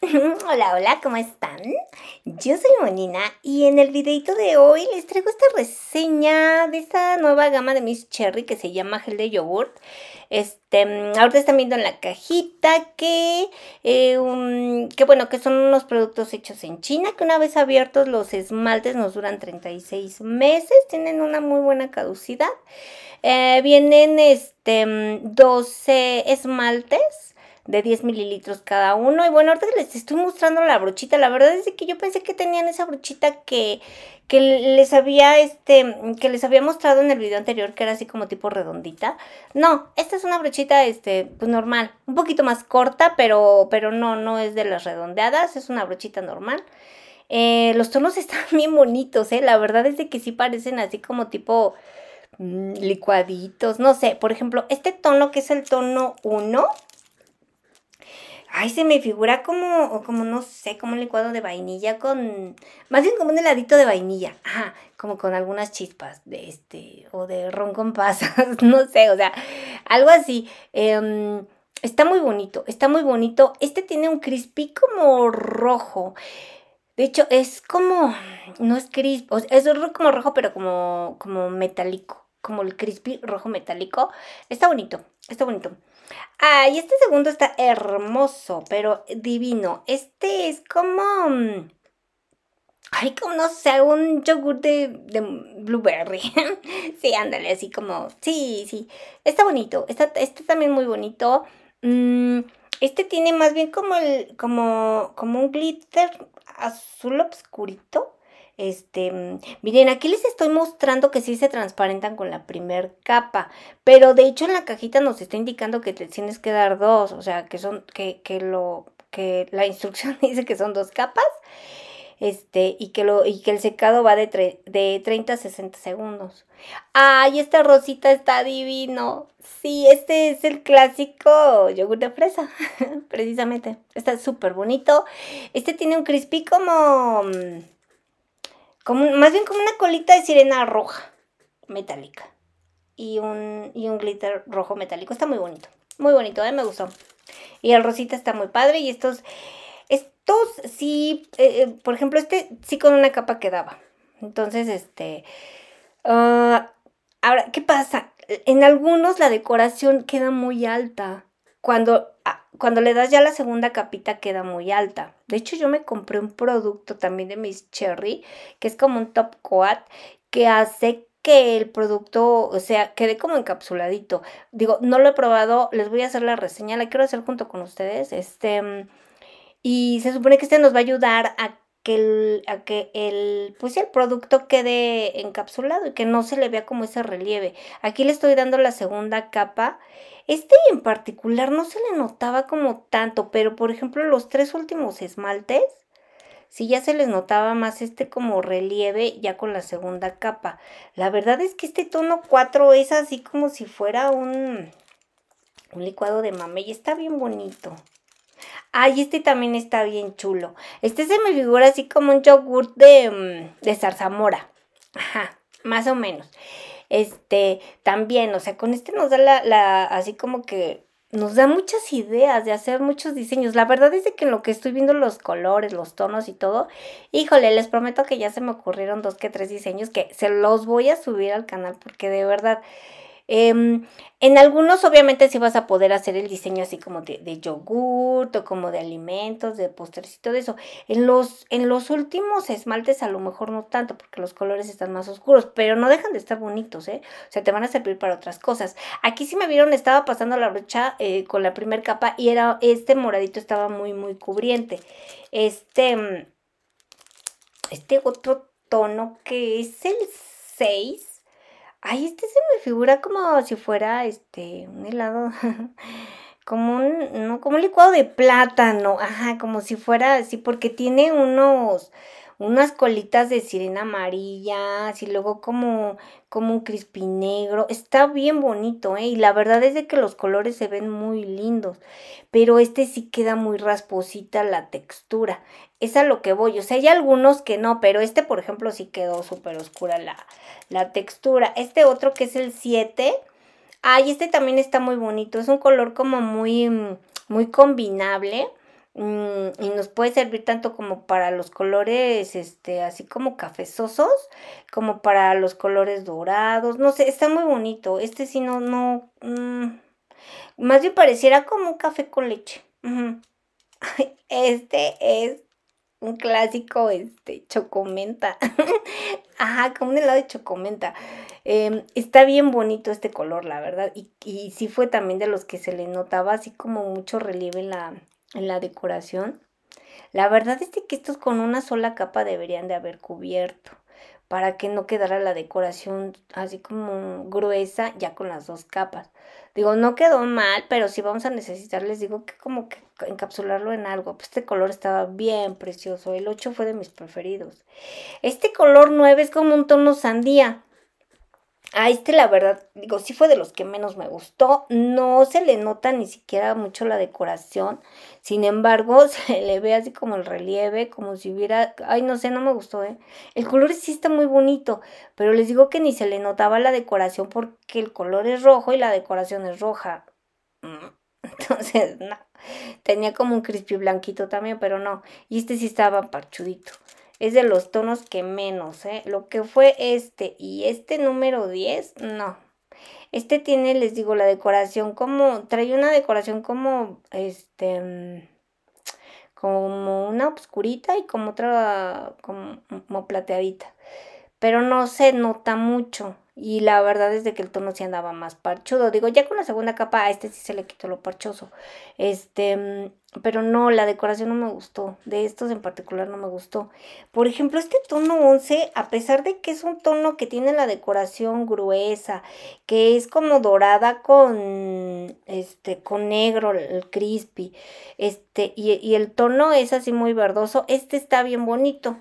Hola, hola, ¿cómo están? Yo soy Monina y en el videito de hoy les traigo esta reseña de esta nueva gama de Miss Cherry que se llama gel de yogurt. Este, mm, ahorita están viendo en la cajita eh, que, bueno, que son unos productos hechos en China que una vez abiertos los esmaltes nos duran 36 meses, tienen una muy buena caducidad. Eh, vienen este 12 mm, esmaltes de 10 mililitros cada uno. Y bueno, ahorita les estoy mostrando la brochita. La verdad es que yo pensé que tenían esa brochita que, les había, este, que les había mostrado en el video anterior, que era así como tipo redondita. No, esta es una brochita, este, pues, normal. Un poquito más corta, pero, pero no, no es de las redondeadas. Es una brochita normal. Eh, los tonos están bien bonitos, ¿eh? La verdad es de que sí parecen así como tipo mm, licuaditos, no sé, por ejemplo, este tono que es el tono 1, Ay, se me figura como, como no sé, como un licuado de vainilla con, más bien como un heladito de vainilla, ajá, como con algunas chispas de este, o de ron con pasas, no sé, o sea, algo así. Em, está muy bonito, está muy bonito. Este tiene un crispy como rojo. De hecho, es como, no es crisp, o sea, es como rojo, pero como, como metálico como el crispy rojo metálico. Está bonito, está bonito. Ah, y este segundo está hermoso, pero divino. Este es como... Mm, ay, como no sé, un yogur de, blueberry. sí, ándale, así como... Sí, sí. Está bonito. Está, este también muy bonito. Mm, este tiene más bien como, el, como, como un glitter azul obscurito este, miren, aquí les estoy mostrando que sí se transparentan con la primer capa, pero de hecho en la cajita nos está indicando que te tienes que dar dos, o sea, que son, que, lo, que la instrucción dice que son dos capas, este, y que, lo, y que el secado va de, de 30 a 60 segundos. ¡Ay, esta rosita está divino! Sí, este es el clásico yogur de fresa, precisamente. Está súper bonito. Este tiene un crispy como mm, como, más bien como una colita de sirena roja, metálica. Y un, un glitter rojo metálico. Está muy bonito. Muy bonito, a eh, mí me gustó. Y el rosita está muy padre. Y estos, estos sí, eh, eh, por ejemplo, este sí con una capa quedaba. Entonces, este... Ah, ahora, ¿qué pasa? En algunos la decoración queda muy alta. Cuando Ah, cuando le das ya la segunda capita queda muy alta. De hecho, yo me compré un producto también de Miss Cherry, que es como un top coat, que hace que el producto, o sea, quede como encapsuladito. Digo, no lo he probado, les voy a hacer la reseña, la quiero hacer junto con ustedes. Este. Mm, y se supone que este nos va a ayudar a que el, que el, pues, el producto quede encapsulado y que no se le vea como ese relieve. Aquí le estoy dando la segunda capa. Este en particular no se le notaba como tanto, pero por ejemplo los tres últimos esmaltes, si sí, ya se les notaba más este como relieve ya con la segunda capa. La verdad es que este tono 4 es así como si fuera un, un licuado de mame y está bien bonito. Ay, este también está bien chulo. Este se me figura así como un yogurt de, mm, de zarzamora. Ajá, más o menos. Este, también, o sea, con este nos da la, la, así como que nos da muchas ideas de hacer muchos diseños. La verdad es que en lo que estoy viendo los colores, los tonos y todo, híjole, les prometo que ya se me ocurrieron dos que tres diseños que se los voy a subir al canal porque de verdad Em, en algunos obviamente sí vas a poder hacer el diseño así como de, yogur, o como de alimentos, de postres y todo eso. En los, en los últimos esmaltes a lo mejor no tanto porque los colores están más oscuros, pero no dejan de estar bonitos, ¿eh? O sea, te van a servir para otras cosas. Aquí sí me vieron, estaba pasando la brocha eh, con la primer capa y era este moradito estaba muy, muy cubriente. Este, mm, este otro tono que es el 6 Ay, este se me figura como si fuera este un helado. como un, no, como un licuado de plátano, ajá, como si fuera así, porque tiene unos, unas colitas de sirena amarilla, y luego como, como un crispy negro. Está bien bonito, ¿eh? Y la verdad es de que los colores se ven muy lindos, pero este sí queda muy rasposita la textura. Es a lo que voy, o sea, hay algunos que no, pero este, por ejemplo, sí quedó súper oscura la, textura. Este otro que es el 7, ay, este también está muy bonito, es un color como muy, muy combinable Mm, y nos puede servir tanto como para los colores este así como cafezosos como para los colores dorados no sé está muy bonito este sí no no mm, más bien pareciera como un café con leche este es un clásico este chocomenta ajá como un helado de chocomenta em, está bien bonito este color la verdad y, y sí fue también de los que se le notaba así como mucho relieve en la en la decoración. La verdad es que estos con una sola capa deberían de haber cubierto para que no quedara la decoración así como gruesa ya con las dos capas. Digo, no quedó mal, pero si vamos a necesitar, les digo que como que encapsularlo en algo. Pues este color estaba bien precioso, el 8 fue de mis preferidos. Este color 9 es como un tono sandía, a ah, este, la verdad, digo, sí fue de los que menos me gustó. No se le nota ni siquiera mucho la decoración. Sin embargo, se le ve así como el relieve, como si hubiera. Ay, no sé, no me gustó, ¿eh? El color sí está muy bonito, pero les digo que ni se le notaba la decoración porque el color es rojo y la decoración es roja. Mm, entonces, no. Tenía como un crispy blanquito también, pero no. Y este sí estaba parchudito es de los tonos que menos, ¿eh? Lo que fue este y este número 10, no. Este tiene, les digo, la decoración como, trae una decoración como, este, mm, como una oscurita y como otra, como, como plateadita pero no se nota mucho. Y la verdad es de que el tono sí andaba más parchudo. Digo, ya con la segunda capa a este sí se le quitó lo parchoso. Este, mm, pero no, la decoración no me gustó. De estos en particular no me gustó. Por ejemplo, este tono 11, a pesar de que es un tono que tiene la decoración gruesa, que es como dorada con este con negro, el crispy, este y el tono es así muy verdoso, este está bien bonito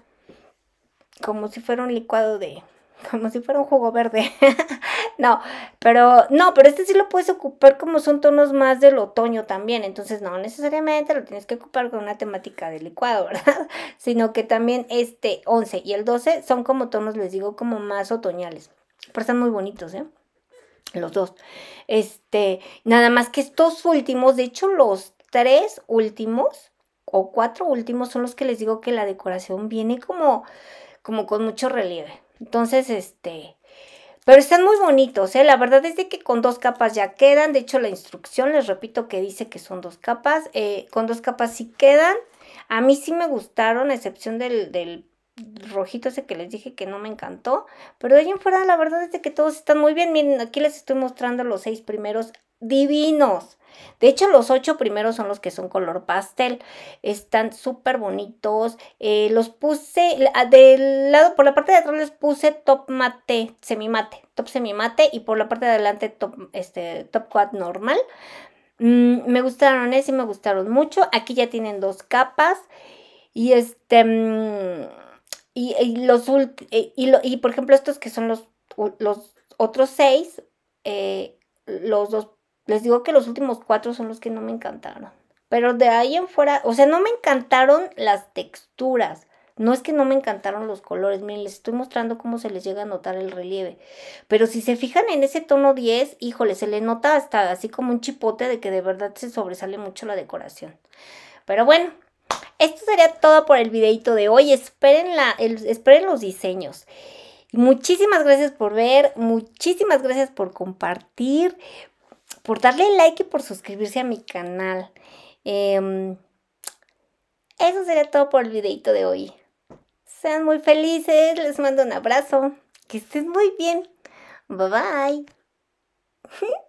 como si fuera un licuado de, como si fuera un jugo verde. no, pero no, pero este sí lo puedes ocupar como son tonos más del otoño también, entonces no necesariamente lo tienes que ocupar con una temática de licuado, ¿verdad? Sino que también este 11 y el 12 son como tonos, les digo, como más otoñales. Pero están muy bonitos, ¿eh? Los dos. Este, nada más que estos últimos, de hecho los tres últimos o cuatro últimos son los que les digo que la decoración viene como como con mucho relieve. Entonces, este, pero están muy bonitos, ¿eh? La verdad es de que con dos capas ya quedan. De hecho, la instrucción, les repito, que dice que son dos capas. Eh, con dos capas sí quedan. A mí sí me gustaron, a excepción del, rojito ese que les dije que no me encantó. Pero de ahí en fuera, la verdad es de que todos están muy bien. Miren, aquí les estoy mostrando los seis primeros divinos. De hecho, los ocho primeros son los que son color pastel. Están súper bonitos. Eh, los puse ah, del lado, por la parte de atrás les puse top mate, semi mate, top semi mate Y por la parte de adelante top, este, top quad normal. Mm, me gustaron y me gustaron mucho. Aquí ya tienen dos capas. Y este. Mm, y, los eh, y, y, por ejemplo, estos que son los, los otros seis. Eh, los dos les digo que los últimos cuatro son los que no me encantaron. Pero de ahí en fuera, o sea, no me encantaron las texturas. No es que no me encantaron los colores, miren, les estoy mostrando cómo se les llega a notar el relieve. Pero si se fijan en ese tono 10, híjole, se le nota hasta así como un chipote de que de verdad se sobresale mucho la decoración. Pero bueno, esto sería todo por el videito de hoy. Esperen, la, esperen los diseños. Muchísimas gracias por ver, muchísimas gracias por compartir, por darle like y por suscribirse a mi canal. Em, eso sería todo por el videito de hoy. Sean muy felices, les mando un abrazo. Que estén muy bien. Bye bye.